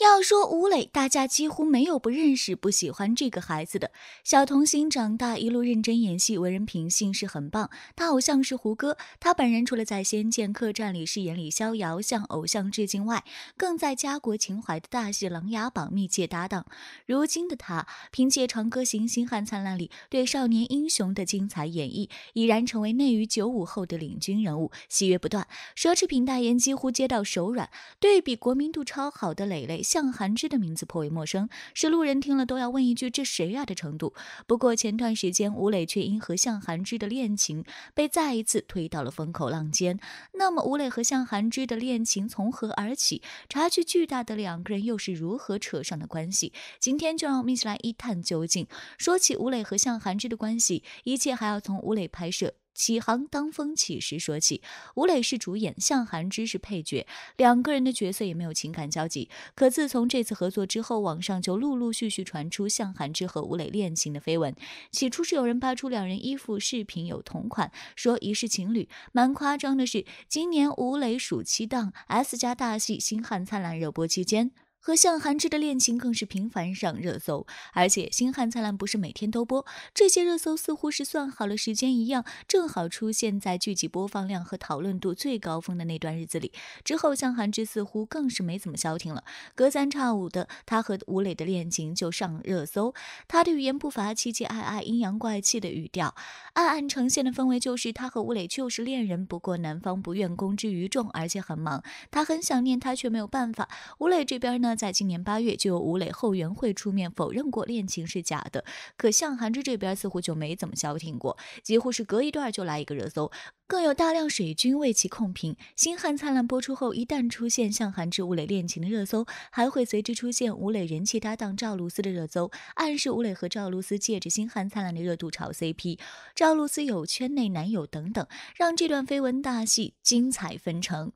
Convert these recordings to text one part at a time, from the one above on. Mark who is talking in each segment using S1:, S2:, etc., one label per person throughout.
S1: 要说吴磊，大家几乎没有不认识、不喜欢这个孩子的。小童星长大，一路认真演戏，为人品性是很棒。他偶像是胡歌，他本人除了在《仙剑客栈》里饰演李逍遥向偶像致敬外，更在家国情怀的大戏《琅琊榜》密切搭档。如今的他，凭借《长歌行》《星汉灿烂》里对少年英雄的精彩演绎，已然成为内娱九五后的领军人物，戏约不断，奢侈品代言几乎接到手软。对比国民度超好的磊磊。向涵之的名字颇为陌生，是路人听了都要问一句“这谁呀”的程度。不过前段时间，吴磊却因和向涵之的恋情被再一次推到了风口浪尖。那么，吴磊和向涵之的恋情从何而起？差距巨大的两个人又是如何扯上的关系？今天就让米起来一探究竟。说起吴磊和向涵之的关系，一切还要从吴磊拍摄。起航当风起时说起，吴磊是主演，向涵之是配角，两个人的角色也没有情感交集。可自从这次合作之后，网上就陆陆续续传出向涵之和吴磊恋情的绯闻。起初是有人扒出两人衣服视频有同款，说疑似情侣。蛮夸张的是，今年吴磊暑期档 S 加大戏《星汉灿烂》热播期间。和向涵之的恋情更是频繁上热搜，而且《星汉灿烂》不是每天都播，这些热搜似乎是算好了时间一样，正好出现在剧集播放量和讨论度最高峰的那段日子里。之后，向涵之似乎更是没怎么消停了，隔三差五的，他和吴磊的恋情就上热搜。他的语言不乏凄凄爱爱、阴阳怪气的语调，暗暗呈现的氛围就是他和吴磊就是恋人，不过男方不愿公之于众，而且很忙，他很想念他，却没有办法。吴磊这边呢？在今年八月，就有吴磊后援会出面否认过恋情是假的。可向涵之这边似乎就没怎么消停过，几乎是隔一段就来一个热搜，更有大量水军为其控评。《星汉灿烂》播出后，一旦出现向涵之、吴磊恋情的热搜，还会随之出现吴磊人气搭档赵露思的热搜，暗示吴磊和赵露思借着《星汉灿烂》的热度炒 CP。赵露思有圈内男友等等，让这段绯闻大戏精彩纷呈。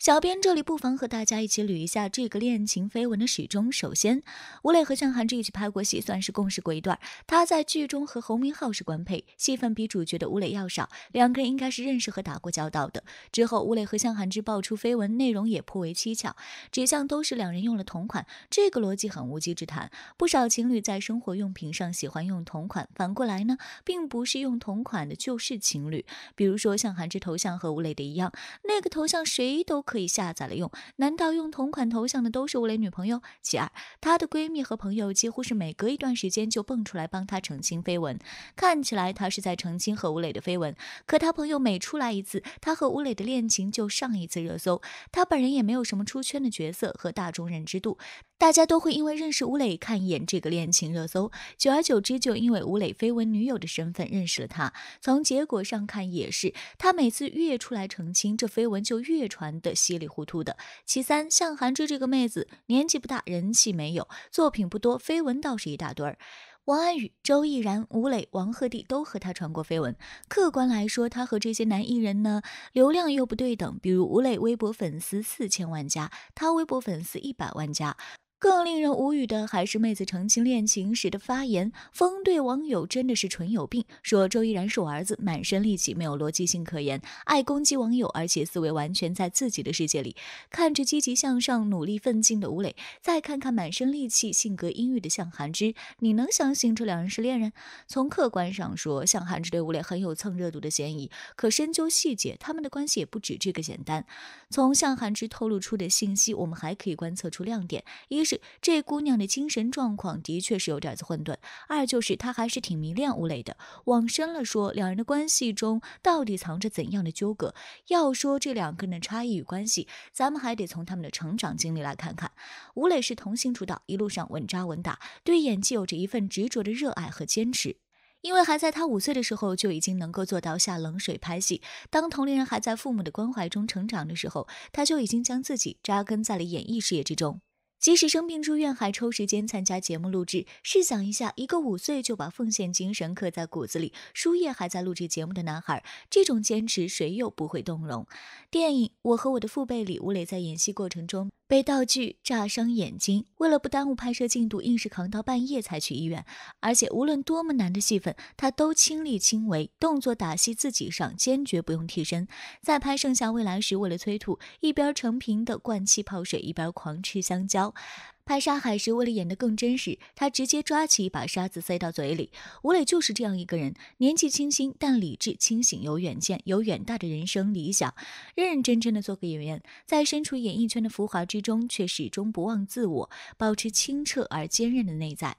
S1: 小编这里不妨和大家一起捋一下这个恋情绯闻的始终。首先，吴磊和向涵之一起拍过戏，算是共事过一段。他在剧中和侯明昊是官配，戏份比主角的吴磊要少。两个人应该是认识和打过交道的。之后，吴磊和向涵之爆出绯闻，内容也颇为蹊跷，指向都是两人用了同款。这个逻辑很无稽之谈。不少情侣在生活用品上喜欢用同款，反过来呢，并不是用同款的就是情侣。比如说向涵之头像和吴磊的一样，那个头像谁都。可以下载了用？难道用同款头像的都是吴磊女朋友？其二，她的闺蜜和朋友几乎是每隔一段时间就蹦出来帮她澄清绯闻，看起来她是在澄清和吴磊的绯闻。可她朋友每出来一次，她和吴磊的恋情就上一次热搜。她本人也没有什么出圈的角色和大众认知度，大家都会因为认识吴磊看一眼这个恋情热搜。久而久之，就因为吴磊绯闻女友的身份认识了她。从结果上看，也是她每次越出来澄清这绯闻，就越传的。稀里糊涂的。其三，向涵追这个妹子年纪不大，人气没有，作品不多，绯闻倒是一大堆儿。王安宇、周翊然、吴磊、王鹤棣都和她传过绯闻。客观来说，她和这些男艺人呢，流量又不对等。比如吴磊微博粉丝四千万加，他微博粉丝一百万加。更令人无语的还是妹子澄清恋情时的发言，风对网友真的是纯有病，说周依然是我儿子，满身戾气，没有逻辑性可言，爱攻击网友，而且思维完全在自己的世界里。看着积极向上、努力奋进的吴磊，再看看满身戾气、性格阴郁的向涵之，你能相信这两人是恋人？从客观上说，向涵之对吴磊很有蹭热度的嫌疑，可深究细节，他们的关系也不止这个简单。从向涵之透露出的信息，我们还可以观测出亮点，一这姑娘的精神状况的确是有点子混沌。二就是她还是挺迷恋吴磊的。往深了说，两人的关系中到底藏着怎样的纠葛？要说这两个人的差异与关系，咱们还得从他们的成长经历来看看。吴磊是童星出道，一路上稳扎稳打，对演技有着一份执着的热爱和坚持。因为还在他五岁的时候就已经能够做到下冷水拍戏。当同龄人还在父母的关怀中成长的时候，他就已经将自己扎根在了演艺事业之中。即使生病住院，还抽时间参加节目录制。试想一下，一个五岁就把奉献精神刻在骨子里，输液还在录制节目的男孩，这种坚持，谁又不会动容？电影《我和我的父辈》里，吴磊在演戏过程中。被道具炸伤眼睛，为了不耽误拍摄进度，硬是扛到半夜才去医院。而且无论多么难的戏份，他都亲力亲为，动作打戏自己上，坚决不用替身。在拍《盛夏未来》时，为了催吐，一边成瓶的灌气泡水，一边狂吃香蕉。拍沙海时，为了演得更真实，他直接抓起一把沙子塞到嘴里。吴磊就是这样一个人，年纪轻轻，但理智清醒，有远见，有远大的人生理想，认认真真的做个演员，在身处演艺圈的浮华之中，却始终不忘自我，保持清澈而坚韧的内在。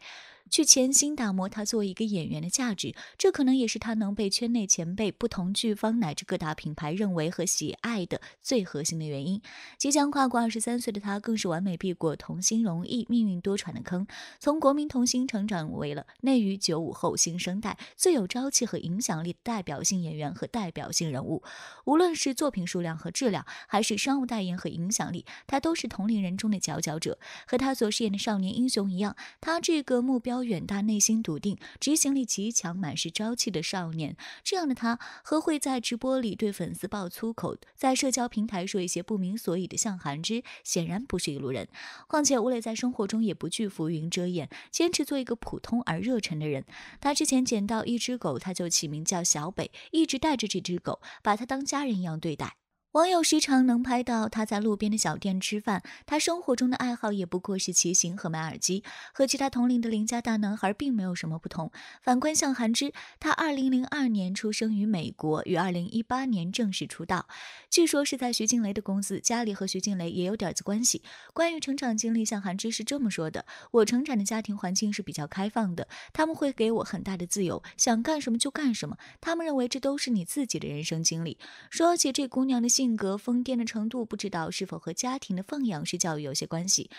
S1: 去潜心打磨他作为一个演员的价值，这可能也是他能被圈内前辈、不同剧方乃至各大品牌认为和喜爱的最核心的原因。即将跨过二十三岁的他，更是完美避过童星容易命运多舛的坑，从国民童星成长为了内娱九五后新生代最有朝气和影响力的代表性演员和代表性人物。无论是作品数量和质量，还是商务代言和影响力，他都是同龄人中的佼佼者。和他所饰演的少年英雄一样，他这个目标。高远大内心笃定，执行力极强，满是朝气的少年，这样的他和会在直播里对粉丝爆粗口，在社交平台说一些不明所以的向韩之，显然不是一路人。况且吴磊在生活中也不惧浮云遮掩，坚持做一个普通而热忱的人。他之前捡到一只狗，他就起名叫小北，一直带着这只狗，把它当家人一样对待。网友时常能拍到他在路边的小店吃饭，他生活中的爱好也不过是骑行和买耳机，和其他同龄的邻家大男孩并没有什么不同。反观向涵之，他二零零二年出生于美国，于二零一八年正式出道，据说是在徐静蕾的公司，家里和徐静蕾也有点子关系。关于成长经历，向涵之是这么说的：“我成长的家庭环境是比较开放的，他们会给我很大的自由，想干什么就干什么，他们认为这都是你自己的人生经历。”说起这姑娘的性。性格疯癫的程度，不知道是否和家庭的放养式教育有些关系。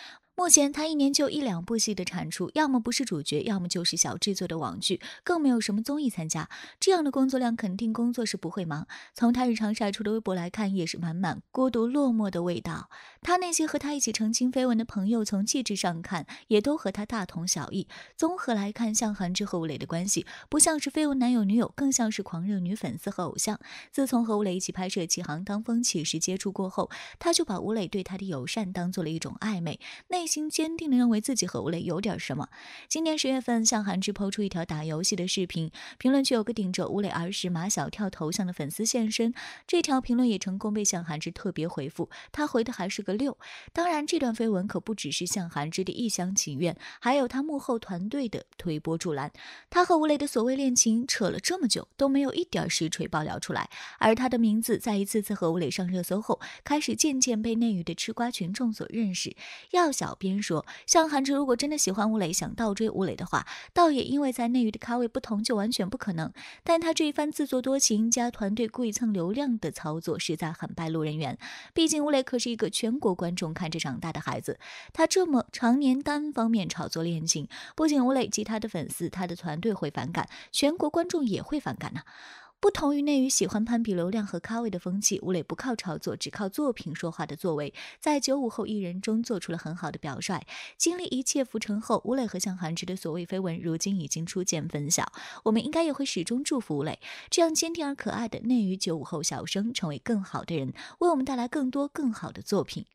S1: 目前他一年就一两部戏的产出，要么不是主角，要么就是小制作的网剧，更没有什么综艺参加。这样的工作量肯定工作是不会忙。从他日常晒出的微博来看，也是满满孤独落寞的味道。他那些和他一起澄清绯闻的朋友，从气质上看也都和他大同小异。综合来看，向涵之和吴磊的关系不像是绯闻男友女友，更像是狂热女粉丝和偶像。自从和吴磊一起拍摄《启航当风起时》接触过后，他就把吴磊对他的友善当做了一种暧昧。那。心坚定地认为自己和吴磊有点什么。今年十月份，向涵之抛出一条打游戏的视频，评论区有个顶着吴磊儿时马小跳头像的粉丝现身，这条评论也成功被向涵之特别回复，他回的还是个六。当然，这段绯闻可不只是向涵之的一厢情愿，还有他幕后团队的推波助澜。他和吴磊的所谓恋情扯了这么久，都没有一点实锤爆料出来，而他的名字在一次次和吴磊上热搜后，开始渐渐被内娱的吃瓜群众所认识。要想。边说，像韩志如果真的喜欢吴磊，想倒追吴磊的话，倒也因为在内娱的咖位不同，就完全不可能。但他这一番自作多情加团队故意蹭流量的操作，实在很败露人缘。毕竟吴磊可是一个全国观众看着长大的孩子，他这么常年单方面炒作恋情，不仅吴磊及他的粉丝，他的团队会反感，全国观众也会反感呢。不同于内娱喜欢攀比流量和咖位的风气，吴磊不靠炒作，只靠作品说话的作为，在九五后艺人中做出了很好的表率。经历一切浮沉后，吴磊和向涵之的所谓绯闻，如今已经初见分晓。我们应该也会始终祝福吴磊这样坚定而可爱的内娱九五后小生，成为更好的人，为我们带来更多更好的作品。